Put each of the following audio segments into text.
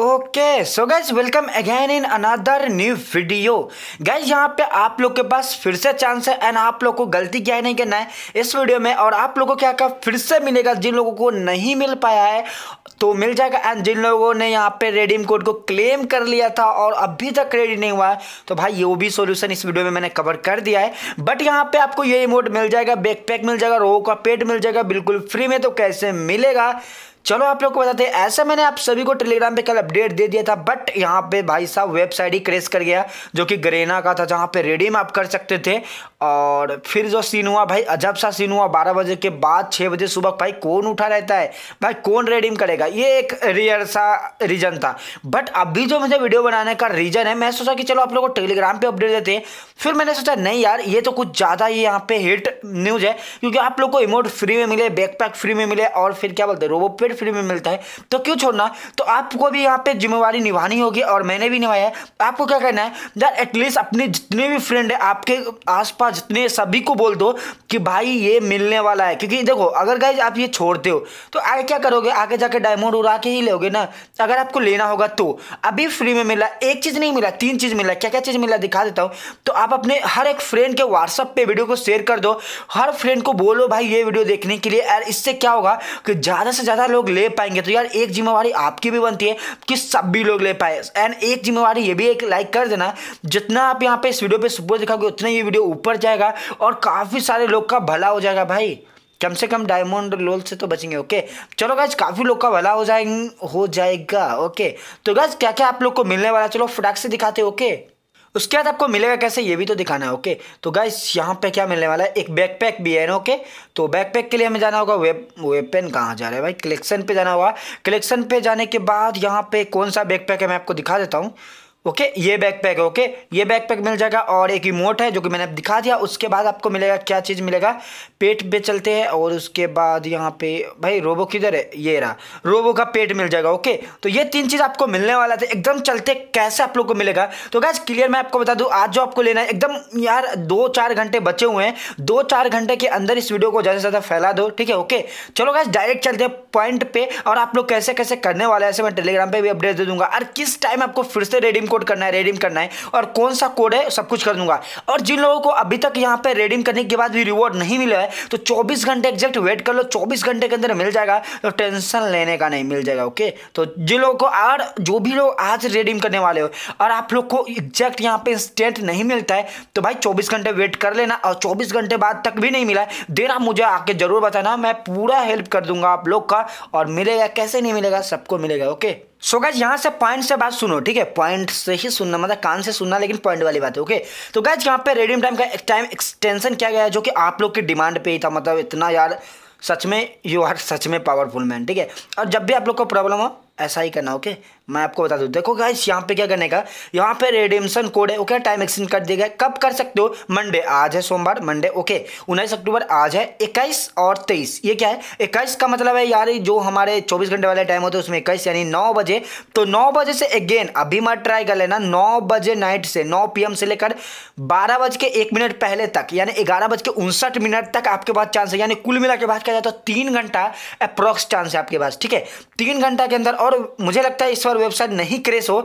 okay so guys welcome again in another new video guys यहाँ पे आप लोग के पास फिर से चांस है एंड आप लोग को गलती क्या नहीं करना है इस वीडियो में और आप लोगों को क्या क्या फिर से मिलेगा जिन लोगों को नहीं मिल पाया है तो मिल जाएगा एंड जिन लोगों ने यहाँ पे रेडीम कोड को क्लेम कर लिया था और अभी तक रेडी नहीं हुआ है तो भाई ये भी सोल्यूशन इस वीडियो में मैंने कवर कर दिया है बट यहाँ पे आपको ये इमोट मिल जाएगा बैकपैक मिल जाएगा रोहू का पेट मिल जाएगा बिल्कुल फ्री में तो कैसे मिलेगा चलो आप लोग को बताते हैं ऐसा मैंने आप सभी को टेलीग्राम पे कल अपडेट दे दिया था बट यहाँ पे भाई साहब वेबसाइट ही क्रेश कर गया जो कि ग्रेना का था जहाँ पे रिडीम आप कर सकते थे और फिर जो सीन हुआ भाई अजब सा सीन हुआ बारह बजे के बाद छः बजे सुबह भाई कौन उठा रहता है भाई कौन रेडीम करेगा ये एक रियर सा रीज़न था बट अभी जो मुझे वीडियो बनाने का रीज़न है मैं सोचा कि चलो आप लोगों को टेलीग्राम पे अपडेट देते हैं फिर मैंने सोचा नहीं यार ये तो कुछ ज़्यादा ही यहाँ पे हिट न्यूज़ है क्योंकि आप लोग को इमोट फ्री में मिले बैकपैक फ्री में मिले और फिर क्या बोलते हैं रोबो पेड फ्री में मिलता है तो क्यों छोड़ना तो आपको भी यहाँ पे जिम्मेवारी निभानी होगी और मैंने भी निभाया है आपको क्या कहना है यार एटलीस्ट अपनी जितने भी फ्रेंड है आपके आस आसपास जितने सभी को बोल दो कि भाई ये मिलने वाला है क्योंकि देखो अगर गाइज आप ये छोड़ते हो तो आगे क्या करोगे आगे जाके डायमंड उड़ा के ही लोगे ना अगर आपको लेना होगा तो अभी फ्री में मिला एक चीज़ नहीं मिला तीन चीज़ मिला क्या क्या चीज़ मिला दिखा देता हूँ तो आप अपने हर एक फ्रेंड के व्हाट्सअप पे वीडियो को शेयर कर दो हर फ्रेंड को बोलो भाई ये वीडियो देखने के लिए यार इससे क्या होगा कि ज़्यादा से ज़्यादा लोग ले पाएंगे तो यार एक जिम्मेवारी आपकी भी बनती है कि सब भी लोग ले पाए एंड एक जिम्मेवारी ये भी एक लाइक कर देना जितना आप यहाँ पे इस वीडियो पे सपोर्ट दिखाओगे उतना ये वीडियो ऊपर बढ़ जाएगा और काफ़ी सारे लोग का भला हो जाएगा भाई कम से कम डायमंड लोल से तो बचेंगे ओके चलो गाज काफ़ी लोग का भला हो जाए हो जाएगा ओके तो गाज क्या क्या आप लोग को मिलने वाला चलो फटाक से दिखाते ओके उसके बाद आपको मिलेगा कैसे ये भी तो दिखाना है ओके तो गाइस यहाँ पे क्या मिलने वाला है एक बैकपैक भी है ना ओके तो बैकपैक के लिए हमें जाना होगा वेब वेपन कहाँ जा रहा है भाई कलेक्शन पे जाना होगा कलेक्शन पे जाने के बाद यहाँ पे कौन सा बैकपैक है मैं आपको दिखा देता हूँ ओके ये बैकपैक है ओके ये बैकपैक मिल जाएगा और एक रिमोट है जो कि मैंने दिखा दिया उसके बाद आपको मिलेगा क्या चीज़ मिलेगा पेट पे चलते हैं और उसके बाद यहाँ पे भाई रोबो किधर है ये रहा रोबो का पेट मिल जाएगा ओके तो ये तीन चीज़ आपको मिलने वाला था एकदम चलते कैसे आप लोग को मिलेगा तो गैस क्लियर मैं आपको बता दूँ आज जो आपको लेना है एकदम यार दो चार घंटे बचे हुए हैं दो चार घंटे के अंदर इस वीडियो को ज़्यादा से ज़्यादा फैला दो ठीक है ओके चलो गैस डायरेक्ट चलते हैं पॉइंट पे और आप लोग कैसे कैसे करने वाला है ऐसे मैं टेलीग्राम पर भी अपडेट दे दूंगा और किस टाइम आपको फिर से रेडीम को कोड करना है रेडीम करना है और कौन सा कोड है सब कुछ कर दूंगा और जिन लोगों को अभी तक यहाँ पे रेडीम करने के बाद भी रिवॉर्ड नहीं मिला है तो 24 घंटे एग्जैक्ट वेट कर लो 24 घंटे के अंदर मिल जाएगा तो टेंशन लेने का नहीं मिल जाएगा ओके तो जिन लोगों को और जो भी लोग आज रेडीम करने वाले हो और आप लोग को एग्जैक्ट यहाँ पे इंस्टेंट नहीं मिलता है तो भाई चौबीस घंटे वेट कर लेना और चौबीस घंटे बाद तक भी नहीं मिला है देर आप मुझे आके ज़रूर बताना मैं पूरा हेल्प कर दूंगा आप लोग का और मिलेगा कैसे नहीं मिलेगा सबको मिलेगा ओके सो गैज यहाँ से पॉइंट से बात सुनो ठीक है पॉइंट से ही सुनना मतलब कान से सुनना लेकिन पॉइंट वाली बात है ओके तो गैज यहाँ पे रेडियम टाइम का टाइम एक्सटेंशन किया गया है जो कि आप लोग की डिमांड पे ही था मतलब इतना यार सच में यू आर सच में पावरफुल मैन ठीक है और जब भी आप लोग को प्रॉब्लम हो ऐसा ही करना ओके मैं आपको बता दूँ देखो गाइस यहाँ पे क्या करने का यहाँ पे रेडियमसन कोड है ओके टाइम एक्सटेंड कर दिया गया कब कर सकते हो मंडे आज है सोमवार मंडे ओके उन्नीस अक्टूबर आज है इक्कीस और तेईस ये क्या है इक्कीस का मतलब है यार जो हमारे चौबीस घंटे वाले टाइम होते हैं उसमें इक्कीस यानी नौ बजे तो नौ बजे से अगेन अभी मैं ट्राई कर लेना नौ बजे नाइट से नौ पी से लेकर बारह बज के एक मिनट पहले तक यानी ग्यारह बज के उनसठ मिनट तक आपके पास चांस है यानी कुल मिला के बात किया जाए तो तीन घंटा अप्रॉक्स चांस है आपके पास ठीक है तीन घंटा के अंदर और मुझे लगता है इस बार वेबसाइट नहीं क्रेश हो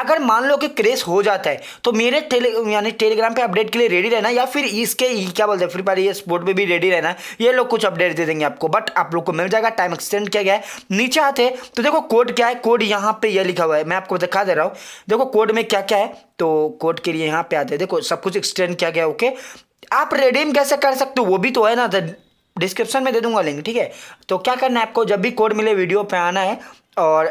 अगर मान लो कि क्रेश हो जाता है तो मेरे टेले यानी टेलीग्राम पे अपडेट के लिए रेडी रहना या फिर इसके क्या बोलते हैं फ्री फायर ये स्पोर्ट में भी रेडी रहना ये लोग कुछ अपडेट दे देंगे आपको बट आप लोग को मिल जाएगा टाइम एक्सटेंड किया गया है नीचे आते तो देखो कोड क्या है कोड यहाँ पर यह लिखा हुआ है मैं आपको दिखा दे रहा हूँ देखो कोड में क्या क्या है तो कोड के लिए यहाँ पर आते देखो सब कुछ एक्सटेंड किया गया ओके आप रिडीम कैसे कर सकते हो वो भी तो है ना तो डिस्क्रिप्शन में दे दूंगा लिंक ठीक है तो क्या करना है आपको जब भी कोड मिले वीडियो पे आना है और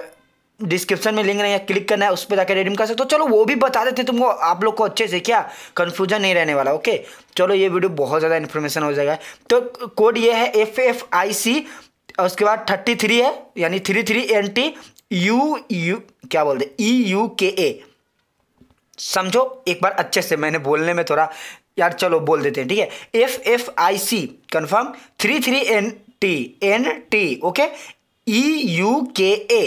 डिस्क्रिप्शन में लिंक नहीं है क्लिक करना है उस पर जाकर रिडीम कर सकते हो चलो वो भी बता देते तुमको आप लोग को अच्छे से क्या कन्फ्यूजन नहीं रहने वाला ओके चलो ये वीडियो बहुत ज़्यादा इन्फॉर्मेशन हो जाएगा तो कोड ये है एफ एफ आई सी उसके बाद थर्टी थ्री है यानी three three N T U U क्या बोलते ई यू के ए समझो एक बार अच्छे से मैंने बोलने में थोड़ा यार चलो बोल देते हैं ठीक है F F I C confirm three three N T N T okay E U K A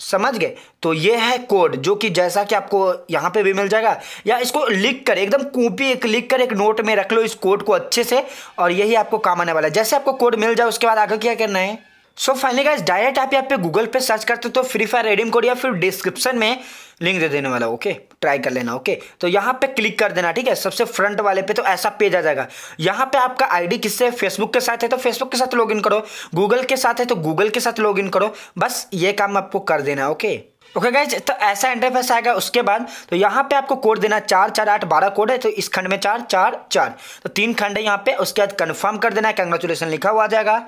समझ गए तो ये है कोड जो कि जैसा कि आपको यहाँ पे भी मिल जाएगा या इसको लिख कर एकदम कॉपी एक लिख कर एक नोट में रख लो इस कोड को अच्छे से और यही आपको काम आने वाला है जैसे आपको कोड मिल जाए उसके बाद आगे क्या करना है सो फाइनली गाइस डायरेक्ट आप यहाँ पे गूगल पे सर्च करते हो तो फ्री फायर रेडीम कोड या फिर डिस्क्रिप्शन में लिंक दे देने वाला ओके ट्राई कर लेना ओके तो यहाँ पे क्लिक कर देना ठीक है सबसे फ्रंट वाले पे तो ऐसा पेज आ जाएगा यहाँ पे आपका आईडी किससे फेसबुक के साथ है तो फेसबुक के साथ इन करो गूगल के साथ है तो गूगल के साथ इन करो बस ये काम आपको कर देना ओके ओके गाइज तो ऐसा इंटरफेस आएगा उसके बाद तो यहाँ पे आपको कोड देना चार चार आठ बारह कोड है तो इस खंड में चार चार चार तो तीन खंड है यहाँ पे उसके बाद कन्फर्म कर देना है कंग्रेचुलेसन लिखा हुआ आ जाएगा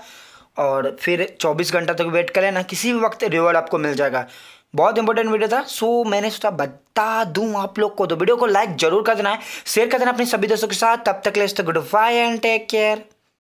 और फिर 24 घंटा तक वेट कर लेना किसी भी वक्त रिवॉर्ड आपको मिल जाएगा बहुत इंपॉर्टेंट वीडियो था सो मैंने सोचा बता दूं आप लोग को तो वीडियो को लाइक जरूर कर देना है शेयर कर देना अपने सभी दोस्तों के साथ तब तक ले good bye and take care